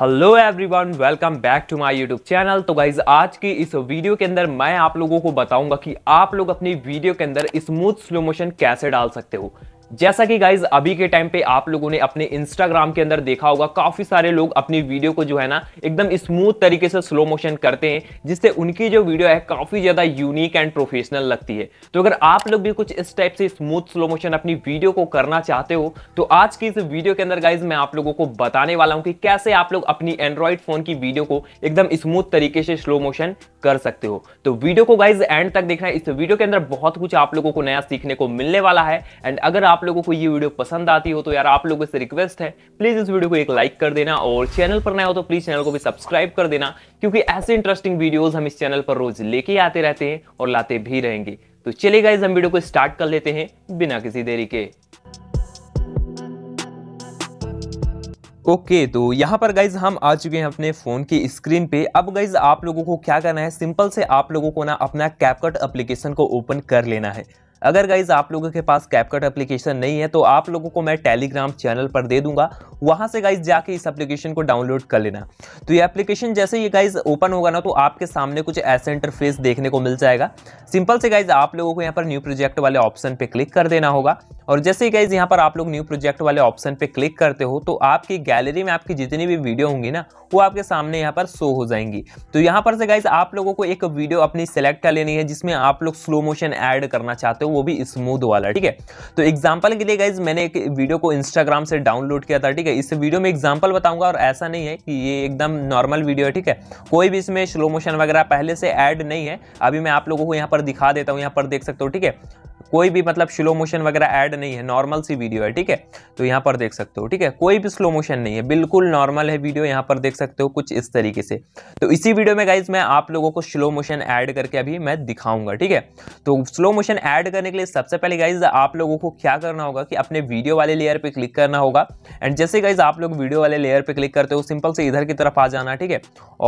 hello everyone welcome back to my YouTube channel तो guys आज की इस वीडियो के अंदर मैं आप लोगों को बताऊंगा कि आप लोग अपनी वीडियो के अंदर स्मूथ स्लो मोशन कैसे डाल सकते हो जैसा कि गाइज अभी के टाइम पे आप लोगों ने अपने इंस्टाग्राम के अंदर देखा होगा काफी सारे लोग अपनी वीडियो को जो है ना एकदम स्मूथ तरीके से स्लो मोशन करते हैं जिससे उनकी जो वीडियो है काफी ज्यादा यूनिक एंड प्रोफेशनल लगती है तो अगर आप लोग भी कुछ इस टाइप से स्मूथ स्लो मोशन अपनी वीडियो को करना चाहते हो तो आज की इस वीडियो के अंदर गाइज मैं आप लोगों को बताने वाला हूँ कि कैसे आप लोग अपनी एंड्रॉइड फोन की वीडियो को एकदम स्मूथ तरीके से स्लो मोशन कर सकते हो तो वीडियो को गाइज एंड तक देखना इस वीडियो के अंदर बहुत कुछ आप लोगों को नया सीखने को मिलने वाला है एंड अगर आप आप लोगों को ये वीडियो पसंद आती हो तो यार आप लोगों से रिक्वेस्ट है प्लीज़ इस वीडियो को एक लाइक कर देना और चैनल पर नया हो तो प्लीज़ चैनल को भी सब्सक्राइब कर देना क्योंकि ऐसे इंटरेस्टिंग वीडियोज़ हम इस चैनल पर रोज लेके आते रहते हैं और लाते भी रहेंगे तो चले गए हम वीडियो को स्टार्ट कर लेते हैं बिना किसी देरी के ओके okay, तो यहाँ पर गाइज हम आ चुके हैं अपने फ़ोन की स्क्रीन पे अब गाइज आप लोगों को क्या करना है सिंपल से आप लोगों को ना अपना कैपकट एप्लीकेशन को ओपन कर लेना है अगर गाइज आप लोगों के पास कैपकट एप्लीकेशन नहीं है तो आप लोगों को मैं टेलीग्राम चैनल पर दे दूंगा वहां से गाइज जाके इस एप्लीकेशन को डाउनलोड कर लेना तो ये एप्लीकेशन जैसे ये गाइज ओपन होगा ना तो आपके सामने कुछ ऐसे इंटरफेस देखने को मिल जाएगा सिंपल से गाइज आप लोगों को यहाँ पर न्यू प्रोजेक्ट वाले ऑप्शन पर क्लिक कर देना होगा और जैसे ही गाइज यहाँ पर आप लोग न्यू प्रोजेक्ट वाले ऑप्शन पर क्लिक करते हो तो आपकी गैलरी में आपकी जितनी भी वीडियो होंगी ना वो आपके सामने यहाँ पर शो हो जाएंगी तो यहाँ पर से गाइज आप लोगों को एक वीडियो अपनी सेलेक्ट कर लेनी है जिसमें आप लोग स्लो मोशन ऐड करना चाहते हो हूँ वो भी स्मूथ वाला ठीक है तो एग्जाम्पल के लिए गाइज मैंने एक वीडियो को इंस्टाग्राम से डाउनलोड किया था ठीक है इस वीडियो में एग्जाम्पल बताऊंगा और ऐसा नहीं है कि ये एकदम नॉर्मल वीडियो है ठीक है कोई भी इसमें स्लो मोशन वगैरह पहले से एड नहीं है अभी मैं आप लोगों को यहाँ पर दिखा देता हूँ यहाँ पर देख सकते हो ठीक है कोई भी मतलब स्लो मोशन वगैरह ऐड नहीं है नॉर्मल सी वीडियो है ठीक है तो यहाँ पर देख सकते हो ठीक है कोई भी स्लो मोशन नहीं है बिल्कुल नॉर्मल है वीडियो यहाँ पर देख सकते हो कुछ इस तरीके से तो इसी वीडियो में गाइज मैं आप लोगों को स्लो मोशन ऐड करके अभी मैं दिखाऊंगा ठीक है तो स्लो मोशन ऐड करने के लिए सबसे पहले गाइज आप लोगों को क्या करना होगा कि अपने वीडियो वाले लेयर पर क्लिक करना होगा एंड जैसे गाइज आप लोग वीडियो वाले लेयर पर क्लिक करते हो सिंपल से इधर की तरफ आ जाना ठीक है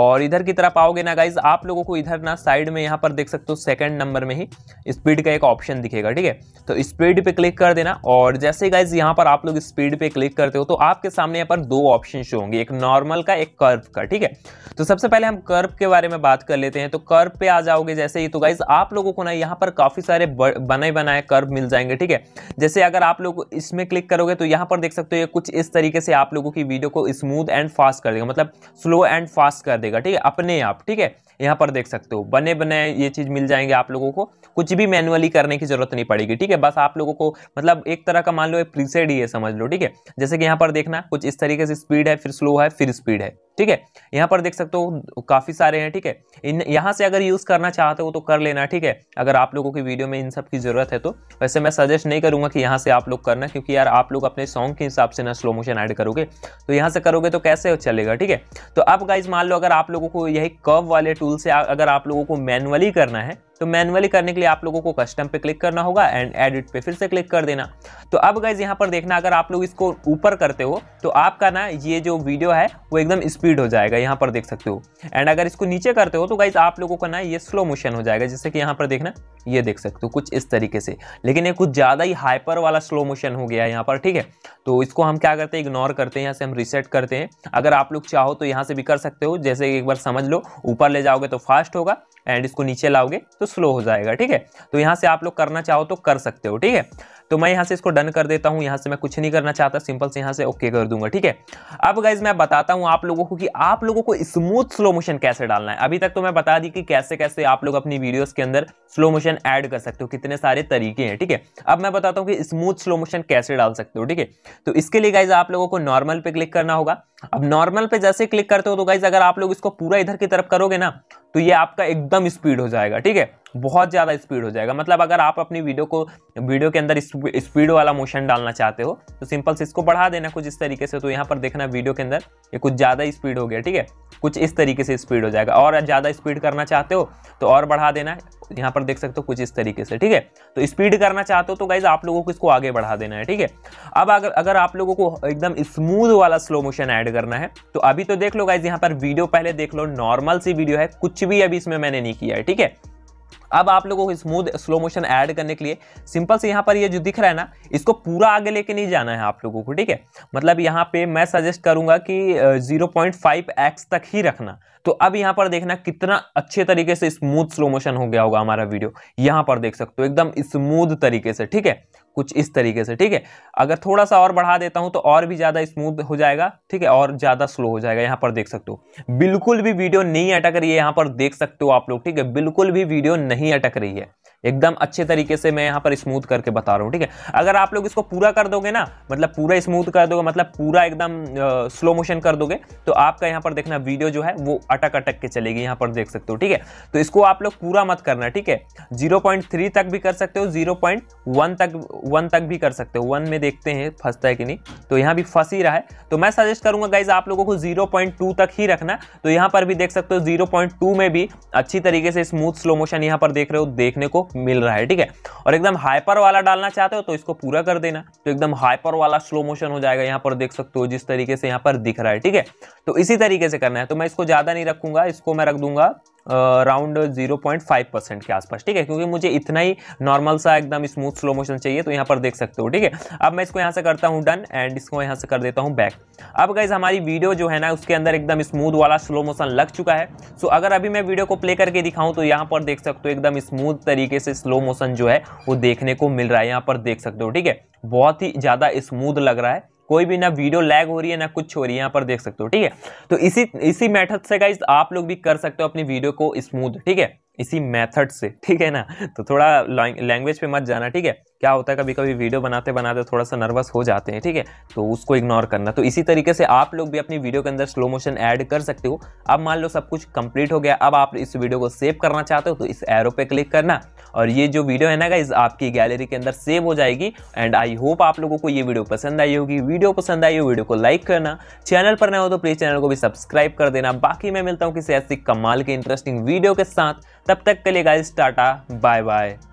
और इधर की तरफ आओगे ना गाइज आप लोगों को इधर ना साइड में यहाँ पर देख सकते हो सेकेंड नंबर में ही स्पीड का एक ऑप्शन दिखेगा दिखेगा ठीक है तो स्पीड पे क्लिक कर देना और जैसे गाइज यहाँ पर आप लोग स्पीड पे क्लिक करते हो तो आपके सामने यहाँ पर दो ऑप्शन शो होंगे एक नॉर्मल का एक कर्व का ठीक है तो सबसे पहले हम कर्व के बारे में बात कर लेते हैं तो कर्व पे आ जाओगे जैसे ही तो गाइज आप लोगों को ना यहाँ पर काफ़ी सारे बने बनाए कर्व मिल जाएंगे ठीक है जैसे अगर आप लोग इसमें क्लिक करोगे तो यहाँ पर देख सकते हो कुछ इस तरीके से आप लोगों की वीडियो को स्मूथ एंड फास्ट कर देगा मतलब स्लो एंड फास्ट कर देगा ठीक है अपने आप ठीक है यहाँ पर देख सकते हो बने बने ये चीज़ मिल जाएंगे आप लोगों को कुछ भी मैनुअली करने की जरूरत जरूरत नहीं पड़ेगी ठीक है बस आप लोगों को मतलब एक तरह का मान लो एक प्रीसेड ही है समझ लो ठीक है जैसे कि यहाँ पर देखना कुछ इस तरीके से स्पीड है फिर स्लो है फिर स्पीड है ठीक है यहाँ पर देख सकते हो काफ़ी सारे हैं ठीक है इन यहाँ से अगर यूज़ करना चाहते हो तो कर लेना ठीक है अगर आप लोगों की वीडियो में इन सब की ज़रूरत है तो वैसे मैं सजेस्ट नहीं करूँगा कि यहाँ से आप लोग करना क्योंकि यार आप लोग अपने सॉन्ग के हिसाब से ना स्लो मोशन ऐड करोगे तो यहाँ से करोगे तो कैसे चलेगा ठीक है तो अब गाइज मान लो अगर आप लोगों को यही कव वाले टूल से अगर आप लोगों को मैनुअली करना है तो मैनुअली करने के लिए आप लोगों को कस्टम पे क्लिक करना होगा एंड एडिट पे फिर से क्लिक कर देना तो अब गाइज यहाँ पर देखना अगर आप लोग इसको ऊपर करते हो तो आपका ना ये जो वीडियो है वो एकदम स्पीड स्पीड हो जाएगा यहाँ पर देख सकते हो एंड अगर इसको नीचे करते हो तो गाइज आप लोगों को ना ये स्लो मोशन हो जाएगा जैसे कि यहाँ पर देखना ये देख सकते हो कुछ इस तरीके से लेकिन ये कुछ ज़्यादा ही हाइपर वाला स्लो मोशन हो गया है यहाँ पर ठीक है तो इसको हम क्या करते हैं इग्नोर करते हैं यहाँ से हम रिसेट करते हैं अगर आप लोग चाहो तो यहाँ से भी कर सकते हो जैसे एक बार समझ लो ऊपर ले जाओगे तो फास्ट होगा एंड इसको नीचे लाओगे तो स्लो हो जाएगा ठीक है तो यहाँ से आप लोग करना चाहो तो कर सकते हो ठीक है तो मैं यहाँ से इसको डन कर देता हूँ यहाँ से मैं कुछ नहीं करना चाहता सिंपल से यहाँ से ओके कर दूंगा ठीक है अब गाइज मैं बताता हूँ आप लोगों को कि आप लोगों को स्मूथ स्लो मोशन कैसे डालना है अभी तक तो मैं बता दी कि कैसे कैसे आप लोग अपनी वीडियोज के अंदर स्लो मोशन ऐड कर सकते हो कितने सारे तरीके हैं ठीक है अब मैं बताता हूँ कि स्मूथ स्लो मोशन कैसे डाल सकते हो ठीक है तो इसके लिए गाइज आप लोगों को नॉर्मल पे क्लिक करना होगा अब नॉर्मल पे जैसे क्लिक करते हो तो गाइज अगर आप लोग इसको पूरा इधर की तरफ करोगे ना तो ये आपका एकदम स्पीड हो जाएगा ठीक है बहुत ज़्यादा स्पीड हो जाएगा मतलब अगर आप अपनी वीडियो को वीडियो के अंदर स्पीड वाला मोशन डालना चाहते हो तो सिंपल से इसको बढ़ा देना कुछ इस तरीके से तो यहाँ पर देखना वीडियो के अंदर ये कुछ ज़्यादा स्पीड हो गया ठीक है कुछ इस तरीके से स्पीड हो जाएगा और ज़्यादा स्पीड करना चाहते हो तो और बढ़ा देना यहाँ पर देख सकते हो कुछ इस तरीके से ठीक है तो स्पीड करना चाहते हो तो गाइज आप लोगों को इसको आगे बढ़ा देना है ठीक है अब अगर अगर आप लोगों को एकदम स्मूथ वाला स्लो मोशन ऐड करना है तो अभी तो देख लो गाइज यहाँ पर वीडियो पहले देख लो नॉर्मल सी वीडियो है कुछ भी अभी इसमें मैंने नहीं किया है ठीक है अब आप लोगों को स्मूथ स्लो मोशन ऐड करने के लिए सिंपल से यहाँ पर ये यह जो दिख रहा है ना इसको पूरा आगे लेके नहीं जाना है आप लोगों को ठीक है मतलब यहाँ पे मैं सजेस्ट करूँगा कि 0.5x तक ही रखना तो अब यहाँ पर देखना कितना अच्छे तरीके से स्मूथ स्लो मोशन हो गया होगा हमारा वीडियो यहाँ पर देख सकते हो एकदम स्मूथ तरीके से ठीक है कुछ इस तरीके से ठीक है अगर थोड़ा सा और बढ़ा देता हूँ तो और भी ज़्यादा स्मूथ हो जाएगा ठीक है और ज़्यादा स्लो हो जाएगा यहाँ पर देख सकते हो बिल्कुल भी वीडियो नहीं अटक रही है यहाँ पर देख सकते हो आप लोग ठीक है बिल्कुल भी वीडियो नहीं अटक रही है एकदम अच्छे तरीके से मैं यहाँ पर स्मूथ करके बता रहा हूँ ठीक है अगर आप लोग इसको पूरा कर दोगे ना मतलब पूरा स्मूथ कर दोगे मतलब पूरा एकदम स्लो मोशन कर दोगे तो आपका यहाँ पर देखना वीडियो जो है वो अटक अटक के चलेगी यहाँ पर देख सकते हो ठीक है तो इसको आप लोग पूरा मत करना ठीक है जीरो तक भी कर सकते हो जीरो तक वन तक भी कर सकते हो वन में देखते हैं फंसता है कि नहीं तो यहाँ भी फंस ही रहा है तो मैं सजेस्ट करूंगा गाइज आप लोगों को जीरो तक ही रखना तो यहाँ पर भी देख सकते हो जीरो में भी अच्छी तरीके से स्मूथ स्लो मोशन यहाँ पर देख रहे हो देखने को मिल रहा है ठीक है और एकदम हाइपर वाला डालना चाहते हो तो इसको पूरा कर देना तो एकदम हाइपर वाला स्लो मोशन हो जाएगा यहाँ पर देख सकते हो जिस तरीके से यहाँ पर दिख रहा है ठीक है तो इसी तरीके से करना है तो मैं इसको ज़्यादा नहीं रखूंगा इसको मैं रख दूंगा around zero point five percent के आसपास ठीक है क्योंकि मुझे इतना ही नॉर्मल सा एकदम स्मूथ स्लो मोशन चाहिए तो यहाँ पर देख सकते हो ठीक है अब मैं इसको यहाँ से करता हूँ डन एंड इसको यहाँ से कर देता हूँ बैक अब गाइज हमारी वीडियो जो है ना उसके अंदर एकदम स्मूथ वाला स्लो मोशन लग चुका है सो अगर अभी मैं वीडियो को प्ले करके दिखाऊँ तो यहाँ पर देख सकते हो एकदम स्मूथ तरीके से स्लो मोशन जो है वो देखने को मिल रहा है यहाँ पर देख सकते हो ठीक है बहुत ही ज़्यादा स्मूथ लग रहा है कोई भी ना वीडियो लैग हो रही है ना कुछ हो रही है यहाँ पर देख सकते हो ठीक है तो इसी इसी मेथड से गाइज आप लोग भी कर सकते हो अपनी वीडियो को स्मूथ ठीक है इसी मेथड से ठीक है ना तो थोड़ा लैंग्वेज पे मत जाना ठीक है क्या होता है कभी कभी वीडियो बनाते बनाते थोड़ा सा नर्वस हो जाते हैं ठीक है तो उसको इग्नोर करना तो इसी तरीके से आप लोग भी अपनी वीडियो के अंदर स्लो मोशन ऐड कर सकते हो अब मान लो सब कुछ कंप्लीट हो गया अब आप इस वीडियो को सेव करना चाहते हो तो इस एरो पे क्लिक करना और ये जो वीडियो है ना इस आपकी गैलरी के अंदर सेव हो जाएगी एंड आई होप आप लोगों को ये वीडियो पसंद आई होगी वीडियो पसंद आई हो वीडियो को लाइक करना चैनल पर ना हो तो प्लीज़ चैनल को भी सब्सक्राइब कर देना बाकी मैं मिलता हूँ किसी ऐसी कमाल के इंटरेस्टिंग वीडियो के साथ तब तक के लिए गाइज टाटा बाय बाय